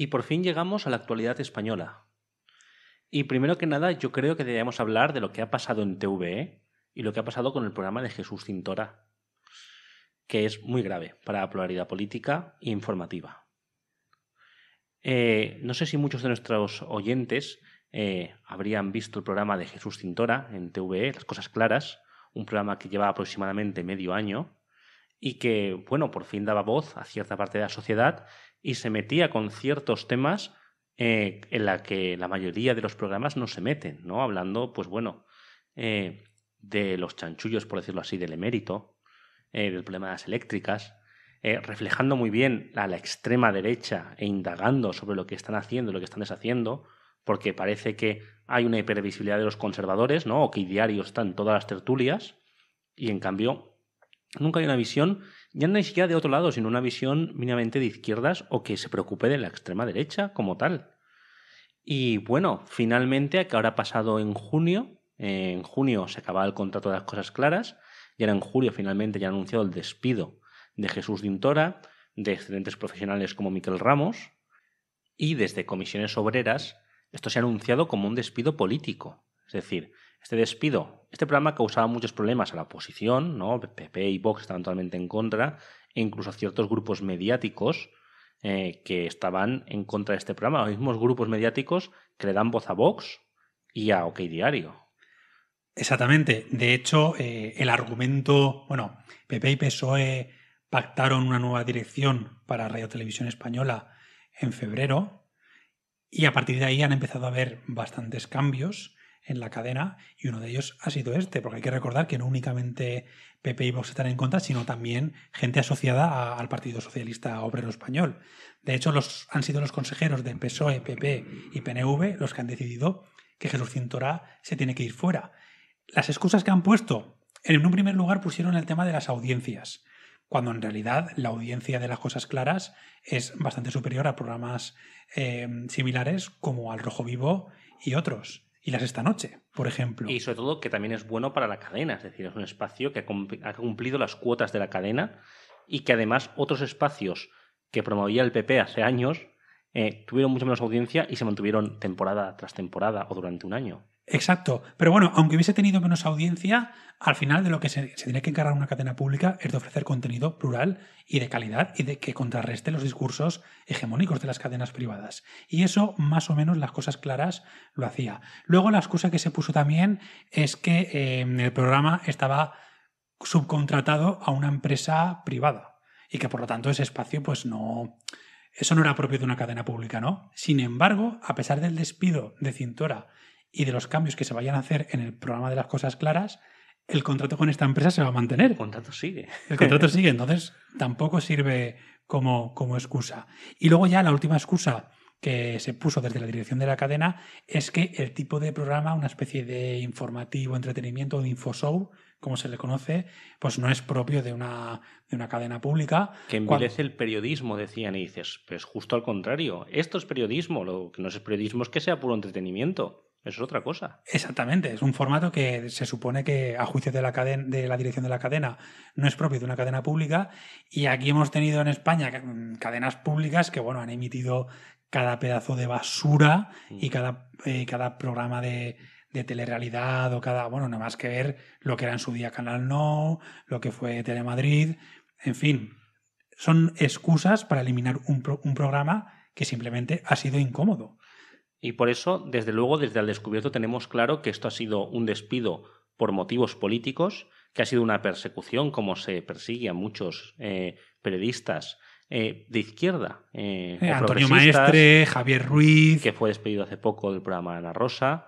Y por fin llegamos a la actualidad española. Y primero que nada, yo creo que debemos hablar de lo que ha pasado en TVE ¿eh? y lo que ha pasado con el programa de Jesús Cintora, que es muy grave para la pluralidad política e informativa. Eh, no sé si muchos de nuestros oyentes eh, habrían visto el programa de Jesús Cintora en TVE, Las Cosas Claras, un programa que lleva aproximadamente medio año y que, bueno, por fin daba voz a cierta parte de la sociedad y se metía con ciertos temas eh, en la que la mayoría de los programas no se meten, ¿no? Hablando, pues bueno, eh, de los chanchullos, por decirlo así, del emérito, eh, del problema de las eléctricas, reflejando muy bien a la extrema derecha e indagando sobre lo que están haciendo y lo que están deshaciendo, porque parece que hay una hipervisibilidad de los conservadores, ¿no? O que diario están todas las tertulias, y en cambio Nunca hay una visión, ya ni siquiera de otro lado, sino una visión mínimamente de izquierdas o que se preocupe de la extrema derecha como tal. Y bueno, finalmente, que ahora ha pasado en junio, en junio se acababa el contrato de las cosas claras, y ahora en julio finalmente ya ha anunciado el despido de Jesús Dintora, de excelentes profesionales como Miquel Ramos, y desde comisiones obreras, esto se ha anunciado como un despido político. Es decir, este despido, este programa causaba muchos problemas a la oposición, ¿no? PP y Vox estaban totalmente en contra, e incluso a ciertos grupos mediáticos eh, que estaban en contra de este programa, los mismos grupos mediáticos que le dan voz a Vox y a OK Diario. Exactamente. De hecho, eh, el argumento, bueno, PP y PSOE pactaron una nueva dirección para Radio Televisión Española en febrero y a partir de ahí han empezado a haber bastantes cambios en la cadena y uno de ellos ha sido este, porque hay que recordar que no únicamente PP y Vox están en contra, sino también gente asociada al Partido Socialista Obrero Español. De hecho, los, han sido los consejeros de PSOE, PP y PNV los que han decidido que Jesús Cintora se tiene que ir fuera. Las excusas que han puesto, en un primer lugar pusieron el tema de las audiencias, cuando en realidad la audiencia de las cosas claras es bastante superior a programas eh, similares como Al Rojo Vivo y otros y las esta noche, por ejemplo. Y sobre todo que también es bueno para la cadena, es decir, es un espacio que ha cumplido las cuotas de la cadena y que además otros espacios que promovía el PP hace años eh, tuvieron mucho menos audiencia y se mantuvieron temporada tras temporada o durante un año. Exacto. Pero bueno, aunque hubiese tenido menos audiencia, al final de lo que se, tiene que encargar una cadena pública es de ofrecer contenido plural y de calidad y de que contrarreste los discursos hegemónicos de las cadenas privadas. Y eso, más o menos, las cosas claras lo hacía. Luego, la excusa que se puso también es que em, el programa estaba subcontratado a una empresa privada y que por lo tanto ese espacio pues no eso no era propio de una cadena pública, ¿no? Sin embargo, a pesar del despido de Cintora y de los cambios que se vayan a hacer en el programa de las cosas claras, el contrato con esta empresa se va a mantener. El contrato sigue. El contrato sigue, entonces tampoco sirve como, como excusa. Y luego ya la última excusa que se puso desde la dirección de la cadena es que el tipo de programa, una especie de informativo, entretenimiento, de show, como se le conoce, pues no es propio de una, de una cadena pública. Que envilece el periodismo, decían, y dices, pues justo al contrario, esto es periodismo, lo que no es periodismo es que sea puro entretenimiento es otra cosa. Exactamente, es un formato que se supone que a juicio de la, cadena, de la dirección de la cadena no es propio de una cadena pública y aquí hemos tenido en España cadenas públicas que bueno, han emitido cada pedazo de basura y mm. cada, eh, cada programa de, de telerrealidad o cada, bueno, nada más que ver lo que era en su día Canal No, lo que fue Telemadrid, en fin, son excusas para eliminar un programa que simplemente ha sido incómodo. Y por eso, desde luego, desde el descubierto tenemos claro que esto ha sido un despido por motivos políticos, que ha sido una persecución, como se persigue a muchos eh, periodistas eh, de izquierda. Eh, Antonio Maestre, Javier Ruiz. Que fue despedido hace poco del programa Ana Rosa.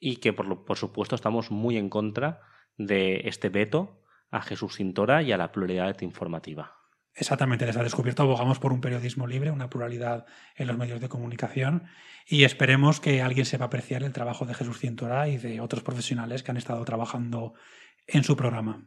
Y que, por, por supuesto, estamos muy en contra de este veto a Jesús Cintora y a la pluralidad informativa. Exactamente, les ha descubierto. Abogamos por un periodismo libre, una pluralidad en los medios de comunicación y esperemos que alguien sepa apreciar el trabajo de Jesús Cientora y de otros profesionales que han estado trabajando en su programa.